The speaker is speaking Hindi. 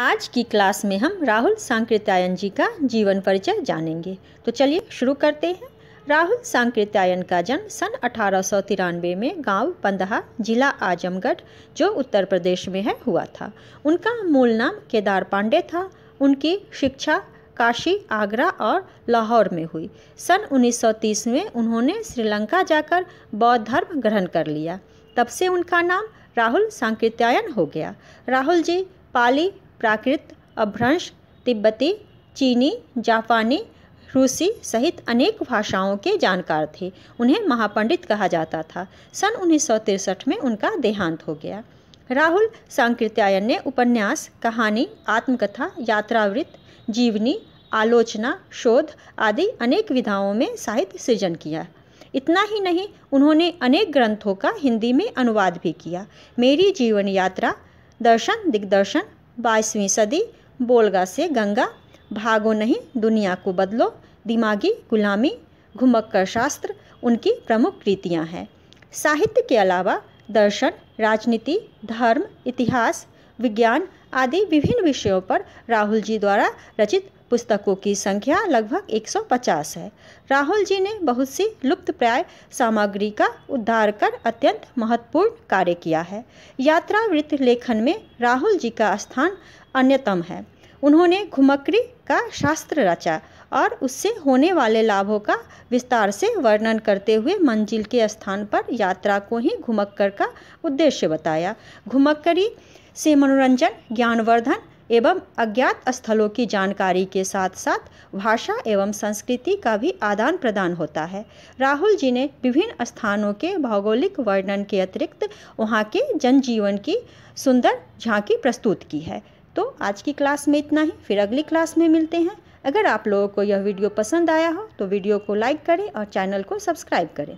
आज की क्लास में हम राहुल सांकृत्यायन जी का जीवन परिचय जानेंगे तो चलिए शुरू करते हैं राहुल सांकृत्यायन का जन्म सन अठारह में गांव पंदहा जिला आजमगढ़ जो उत्तर प्रदेश में है हुआ था उनका मूल नाम केदार पांडे था उनकी शिक्षा काशी आगरा और लाहौर में हुई सन 1930 में उन्होंने श्रीलंका जाकर बौद्ध धर्म ग्रहण कर लिया तब से उनका नाम राहुल सांकृत्यायन हो गया राहुल जी पाली प्राकृत अभ्रंश तिब्बती चीनी जापानी रूसी सहित अनेक भाषाओं के जानकार थे उन्हें महापंडित कहा जाता था सन उन्नीस में उनका देहांत हो गया राहुल सांकृत्यायन ने उपन्यास कहानी आत्मकथा यात्रावृत्त जीवनी आलोचना शोध आदि अनेक विधाओं में साहित्य सृजन किया इतना ही नहीं उन्होंने अनेक ग्रंथों का हिंदी में अनुवाद भी किया मेरी जीवन यात्रा दर्शन दिग्दर्शन बाईसवीं सदी बोलगा से गंगा भागो नहीं दुनिया को बदलो दिमागी गुलामी घुमक्कर शास्त्र उनकी प्रमुख कृतियाँ हैं साहित्य के अलावा दर्शन राजनीति धर्म इतिहास विज्ञान आदि विभिन्न विषयों पर राहुल जी द्वारा रचित पुस्तकों की संख्या लगभग 150 है राहुल जी ने बहुत सी लुप्तप्राय सामग्री का उद्धार कर अत्यंत महत्वपूर्ण कार्य किया है यात्रा वृत्त लेखन में राहुल जी का स्थान अन्यतम है उन्होंने घुमक्री का शास्त्र रचा और उससे होने वाले लाभों का विस्तार से वर्णन करते हुए मंजिल के स्थान पर यात्रा को ही घुमक्कर का उद्देश्य बताया घुमक्करी से मनोरंजन ज्ञानवर्धन एवं अज्ञात स्थलों की जानकारी के साथ साथ भाषा एवं संस्कृति का भी आदान प्रदान होता है राहुल जी ने विभिन्न स्थानों के भौगोलिक वर्णन के अतिरिक्त वहाँ के जनजीवन की सुंदर झांकी प्रस्तुत की है तो आज की क्लास में इतना ही फिर अगली क्लास में मिलते हैं अगर आप लोगों को यह वीडियो पसंद आया हो तो वीडियो को लाइक करें और चैनल को सब्सक्राइब करें